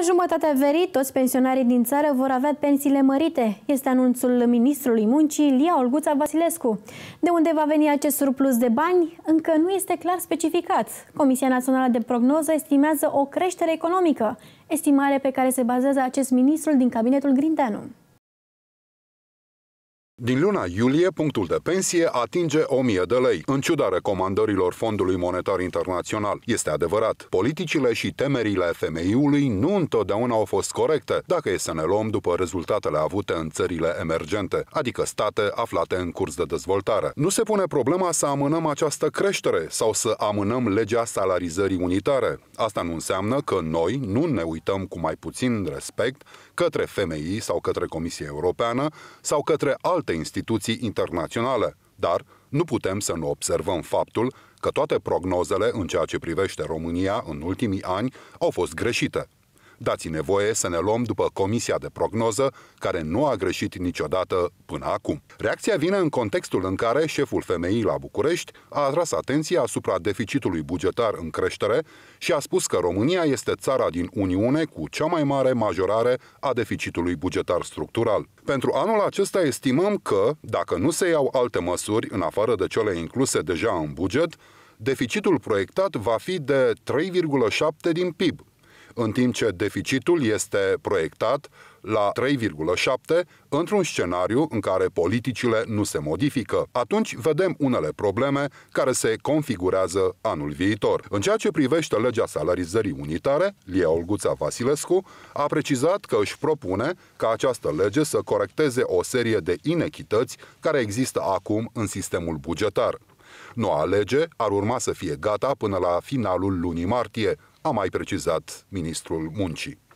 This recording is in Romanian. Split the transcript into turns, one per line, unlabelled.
la jumătatea verii, toți pensionarii din țară vor avea pensiile mărite. Este anunțul ministrului muncii Lia Olguța Vasilescu. De unde va veni acest surplus de bani, încă nu este clar specificat. Comisia Națională de Prognoză estimează o creștere economică, estimare pe care se bazează acest ministru din cabinetul Grindeanu.
Din luna iulie, punctul de pensie atinge 1000 de lei, în ciuda recomandărilor Fondului Monetar Internațional. Este adevărat, politicile și temerile FMI-ului nu întotdeauna au fost corecte, dacă e să ne luăm după rezultatele avute în țările emergente, adică state aflate în curs de dezvoltare. Nu se pune problema să amânăm această creștere sau să amânăm legea salarizării unitare. Asta nu înseamnă că noi nu ne uităm cu mai puțin respect către FMI sau către Comisia Europeană sau către alte alte instituții internaționale, dar nu putem să nu observăm faptul că toate prognozele în ceea ce privește România în ultimii ani au fost greșite dați-ne voie să ne luăm după Comisia de Prognoză, care nu a greșit niciodată până acum. Reacția vine în contextul în care șeful femeii la București a atras atenția asupra deficitului bugetar în creștere și a spus că România este țara din Uniune cu cea mai mare majorare a deficitului bugetar structural. Pentru anul acesta estimăm că, dacă nu se iau alte măsuri în afară de cele incluse deja în buget, deficitul proiectat va fi de 3,7 din PIB, în timp ce deficitul este proiectat la 3,7 într-un scenariu în care politicile nu se modifică. Atunci vedem unele probleme care se configurează anul viitor. În ceea ce privește legea salarizării unitare, Lia Olguța Vasilescu a precizat că își propune ca această lege să corecteze o serie de inechități care există acum în sistemul bugetar. Noua lege ar urma să fie gata până la finalul lunii martie, a mai precizat ministrul muncii.